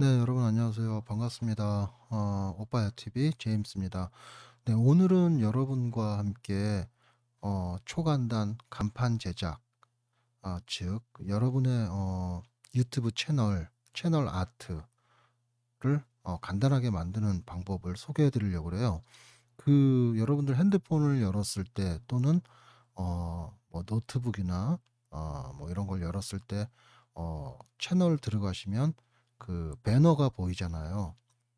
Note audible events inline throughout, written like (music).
네, 여러분 안녕하세요. 반갑습니다. 어, 오빠야 TV 제임스입니다. 네, 오늘은 여러분과 함께 어, 초간단 간판 제작, 어, 즉 여러분의 어, 유튜브 채널 채널 아트를 어, 간단하게 만드는 방법을 소개해드리려고 해요. 그 여러분들 핸드폰을 열었을 때 또는 어, 뭐 노트북이나 어, 뭐 이런 걸 열었을 때 어, 채널 들어가시면 그 배너가 보이잖아요.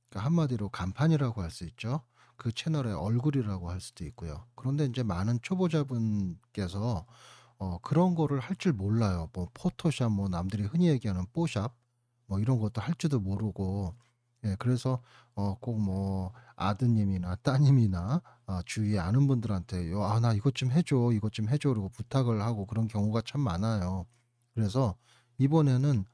그러니까 한마디로 간판이라고 할 수 있죠. 그 채널의 얼굴이라고 할 수도 있고요. 그런데 이제 많은 초보자분께서 어, 그런 거를 할 줄 몰라요. 뭐 포토샵, 뭐 남들이 흔히 얘기하는 뽀샵, 뭐 이런 것도 할지도 모르고, 예, 그래서 어, 꼭뭐 아드님이나 따님이나 어, 주위에 아는 분들한테 요, 아, 나 이것 좀 해줘, 이것 좀 해줘, 라고 부탁을 하고 그런 경우가 참 많아요. 그래서 이번에는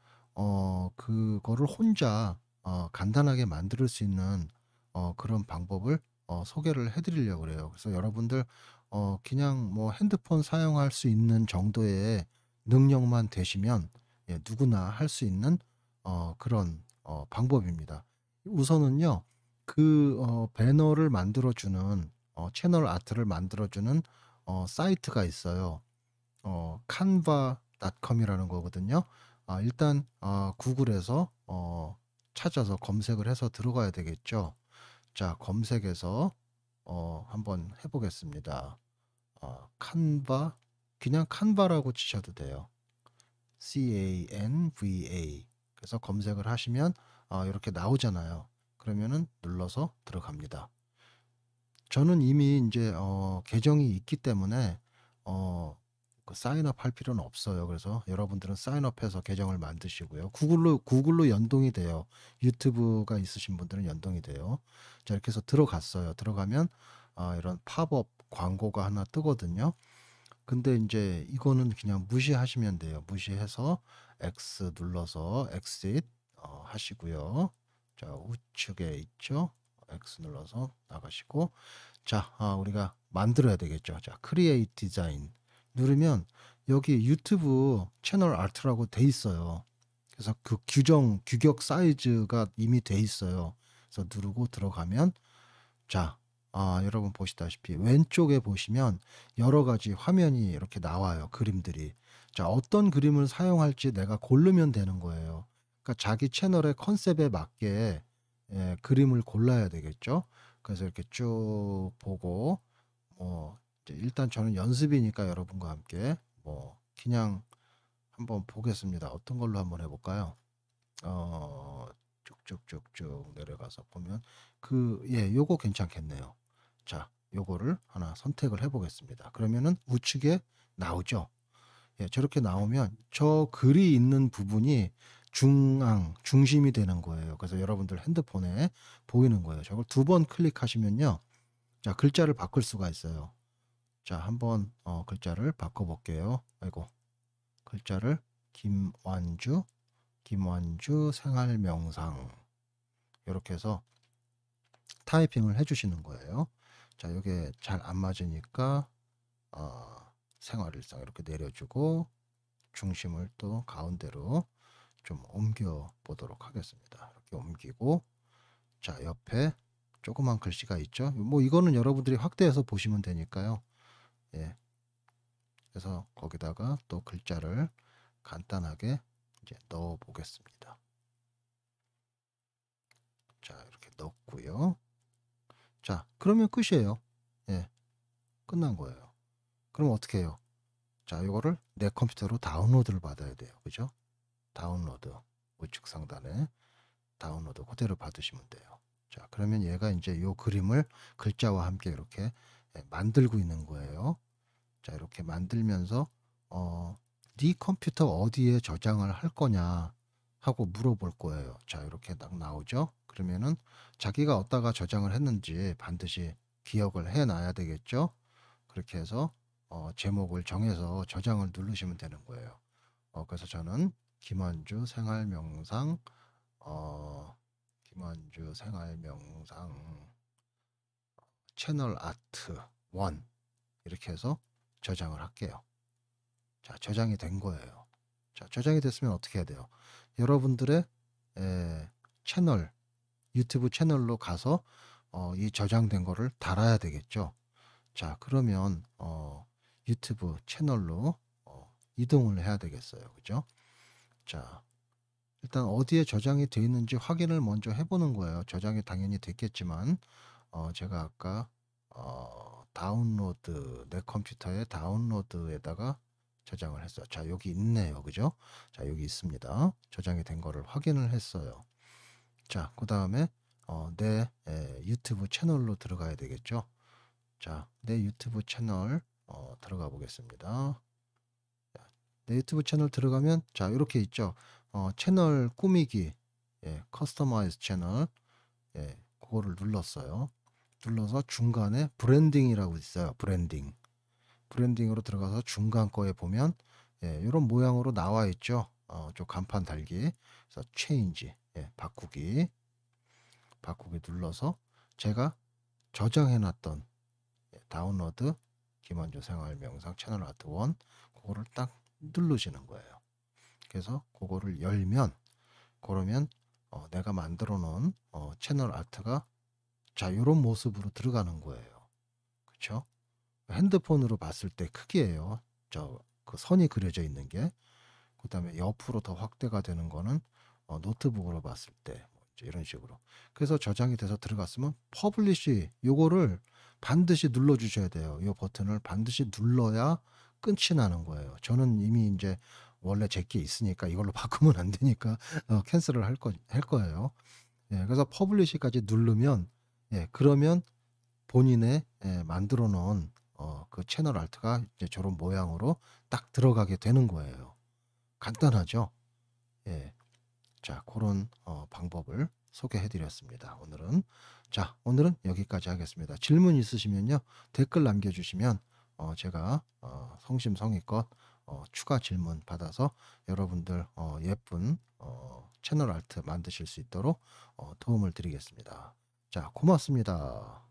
어 그거를 혼자 어 간단하게 만들 수 있는 어 그런 방법을 어 소개를 해 드리려고 그래요. 그래서 여러분들 어 그냥 뭐 핸드폰 사용할 수 있는 정도의 능력만 되시면 예 누구나 할 수 있는 어 그런 어 방법입니다. 우선은요. 그어 배너를 만들어 주는 어 채널 아트를 만들어 주는 어 사이트가 있어요. 어 canva.com이라는 거거든요. 아, 일단 아, 구글에서 어, 찾아서 검색을 해서 들어가야 되겠죠. 자, 검색해서 어, 한번 해보겠습니다. 어, 칸바 그냥 칸바라고 치셔도 돼요. CANVA 그래서 검색을 하시면 어, 이렇게 나오잖아요. 그러면은 눌러서 들어갑니다. 저는 이미 이제 어, 계정이 있기 때문에 어, 그 사인업 할 필요는 없어요. 그래서 여러분들은 사인업해서 계정을 만드시고요. 구글로 구글로 연동이 돼요. 유튜브가 있으신 분들은 연동이 돼요. 자 이렇게 해서 들어갔어요. 들어가면 아, 이런 팝업 광고가 하나 뜨거든요. 근데 이제 이거는 그냥 무시하시면 돼요. 무시해서 X 눌러서 엑시 어, 하시고요. 자 우측에 있죠. X 눌러서 나가시고 자 아, 우리가 만들어야 되겠죠. 자 크리에이트 디자인 누르면 여기 유튜브 채널 아트라고 돼 있어요. 그래서 그 규정 규격 사이즈가 이미 돼 있어요. 그래서 누르고 들어가면 자 아, 여러분 보시다시피 왼쪽에 보시면 여러 가지 화면이 이렇게 나와요. 그림들이. 자, 어떤 그림을 사용할지 내가 고르면 되는 거예요. 그러니까 자기 채널의 컨셉에 맞게 예, 그림을 골라야 되겠죠. 그래서 이렇게 쭉 보고 뭐 일단 저는 연습이니까 여러분과 함께 뭐 그냥 한번 보겠습니다. 어떤 걸로 한번 해볼까요? 어 쭉쭉쭉쭉 내려가서 보면 그 예 요거 괜찮겠네요. 자 요거를 하나 선택을 해보겠습니다. 그러면은 우측에 나오죠. 예 저렇게 나오면 저 글이 있는 부분이 중앙 중심이 되는 거예요. 그래서 여러분들 핸드폰에 보이는 거예요. 저걸 두 번 클릭하시면요. 자 글자를 바꿀 수가 있어요. 자, 한번 어, 글자를 바꿔볼게요. 아이고, 글자를 김완주, 김완주 생활명상 이렇게 해서 타이핑을 해주시는 거예요. 자, 이게 잘 안 맞으니까 어, 생활일상 이렇게 내려주고 중심을 또 가운데로 좀 옮겨 보도록 하겠습니다. 이렇게 옮기고 자 옆에 조그만 글씨가 있죠. 뭐 이거는 여러분들이 확대해서 보시면 되니까요. 예. 그래서 거기다가 또 글자를 간단하게 이제 넣어 보겠습니다. 자, 이렇게 넣고요. 자, 그러면 끝이에요. 예. 끝난 거예요. 그럼 어떻게 해요? 자, 이거를 내 컴퓨터로 다운로드를 받아야 돼요. 그죠? 다운로드 우측 상단에 다운로드 그대로 받으시면 돼요. 자, 그러면 얘가 이제 요 그림을 글자와 함께 이렇게 네, 만들고 있는 거예요. 자 이렇게 만들면서 어, 네 컴퓨터 어디에 저장을 할 거냐 하고 물어볼 거예요. 자 이렇게 딱 나오죠. 그러면은 자기가 어디다가 저장을 했는지 반드시 기억을 해놔야 되겠죠. 그렇게 해서 어, 제목을 정해서 저장을 누르시면 되는 거예요. 어, 그래서 저는 김원주 생활 명상 어, 김원주 생활 명상 채널 아트 1 이렇게 해서 저장을 할게요. 자, 저장이 된 거예요. 자, 저장이 됐으면 어떻게 해야 돼요? 여러분들의 에, 채널 유튜브 채널로 가서 어, 이 저장된 거를 달아야 되겠죠. 자, 그러면 어, 유튜브 채널로 어, 이동을 해야 되겠어요. 그죠? 자, 일단 어디에 저장이 되어 있는지 확인을 먼저 해보는 거예요. 저장이 당연히 됐겠지만 어, 제가 아까 어, 다운로드 내 컴퓨터에 다운로드에다가 저장을 했어요. 자 여기 있네요, 그죠? 자 여기 있습니다. 저장이 된 거를 확인을 했어요. 자그 다음에 어, 내 에, 유튜브 채널로 들어가야 되겠죠? 자내 유튜브 채널 어, 들어가 보겠습니다. 내 유튜브 채널 들어가면 자 이렇게 있죠. 어, 채널 꾸미기 예, 커스터마이즈 채널 예, 그거를 눌렀어요. 눌러서 중간에 브랜딩이라고 있어요. 브랜딩. 브랜딩으로 들어가서 중간 거에 보면 예, 이런 모양으로 나와 있죠. 어, 저 간판 달기. 그래서 체인지. 예, 바꾸기. 바꾸기 눌러서 제가 저장해 놨던 예, 다운로드 김원조 생활 명상 채널 아트 원 그거를 딱 누르시는 거예요. 그래서 그거를 열면 그러면 어, 내가 만들어 놓은 어, 채널 아트가 자, 요런 모습으로 들어가는 거예요. 그쵸? 핸드폰으로 봤을 때 크기예요. 저, 그 선이 그려져 있는 게. 그 다음에 옆으로 더 확대가 되는 거는 어, 노트북으로 봤을 때. 뭐 이런 식으로. 그래서 저장이 돼서 들어갔으면 퍼블리시 요거를 반드시 눌러 주셔야 돼요. 요 버튼을 반드시 눌러야 끝이 나는 거예요. 저는 이미 이제 원래 제게 있으니까 이걸로 (laughs) 바꾸면 안 되니까 어, 캔슬을 할, 거, 할 거예요. 예, 그래서 퍼블리시까지 누르면 예, 그러면 본인의 예, 만들어 놓은 어, 그 채널 알트가 이제 저런 모양으로 딱 들어가게 되는 거예요. 간단하죠? 예. 자, 그런 어, 방법을 소개해 드렸습니다. 오늘은 자, 오늘은 여기까지 하겠습니다. 질문 있으시면요. 댓글 남겨 주시면 어, 제가 어, 성심성의껏 어, 추가 질문 받아서 여러분들 어, 예쁜 어, 채널 알트 만드실 수 있도록 어, 도움을 드리겠습니다. 자, 고맙습니다.